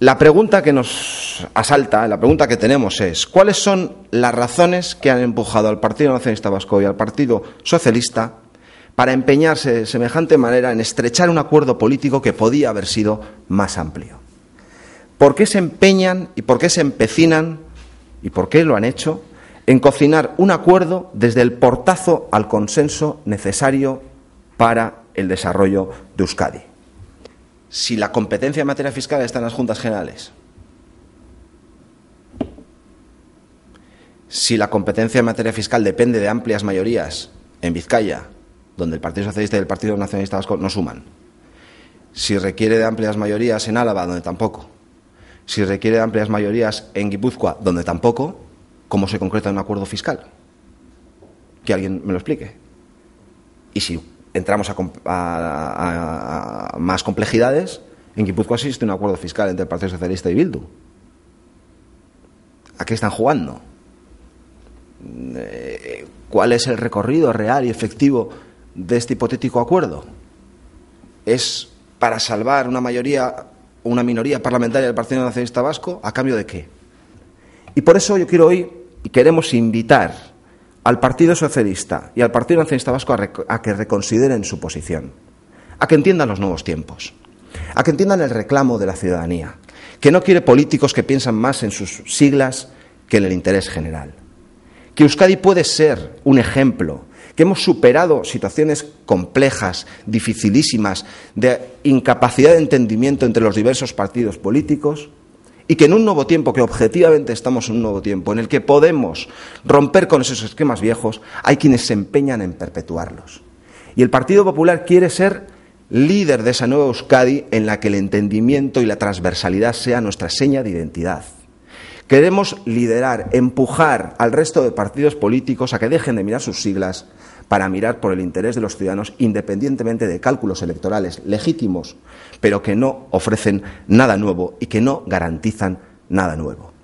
La pregunta que nos asalta, la pregunta que tenemos es, ¿cuáles son las razones que han empujado al Partido Nacionalista Vasco y al Partido Socialista para empeñarse de semejante manera en estrechar un acuerdo político que podía haber sido más amplio? ¿Por qué se empeñan y por qué se empecinan y por qué lo han hecho en cocinar un acuerdo desde el portazo al consenso necesario para el desarrollo de Euskadi? si la competencia en materia fiscal está en las juntas generales. Si la competencia en materia fiscal depende de amplias mayorías en Vizcaya, donde el Partido Socialista y el Partido Nacionalista Vasco no suman. Si requiere de amplias mayorías en Álava, donde tampoco. Si requiere de amplias mayorías en Guipúzcoa, donde tampoco. ¿Cómo se concreta un acuerdo fiscal? Que alguien me lo explique. Y si entramos a, más complejidades, en Guipúzcoa existe un acuerdo fiscal entre el Partido Socialista y Bildu. ¿A qué están jugando? Eh, ¿Cuál es el recorrido real y efectivo de este hipotético acuerdo? ¿Es para salvar una mayoría o una minoría parlamentaria del Partido Nacionalista Vasco? ¿A cambio de qué? Y por eso yo quiero hoy y queremos invitar al Partido Socialista y al Partido Nacionalista Vasco a, que reconsideren su posición, a que entiendan los nuevos tiempos, a que entiendan el reclamo de la ciudadanía, que no quiere políticos que piensan más en sus siglas que en el interés general, que Euskadi puede ser un ejemplo que hemos superado situaciones complejas, dificilísimas, de incapacidad de entendimiento entre los diversos partidos políticos y que en un nuevo tiempo, que objetivamente estamos en un nuevo tiempo, en el que podemos romper con esos esquemas viejos, hay quienes se empeñan en perpetuarlos. Y el Partido Popular quiere ser líder de esa nueva Euskadi en la que el entendimiento y la transversalidad sea nuestra seña de identidad. Queremos liderar, empujar al resto de partidos políticos a que dejen de mirar sus siglas, para mirar por el interés de los ciudadanos independientemente de cálculos electorales legítimos, pero que no ofrecen nada nuevo y que no garantizan nada nuevo.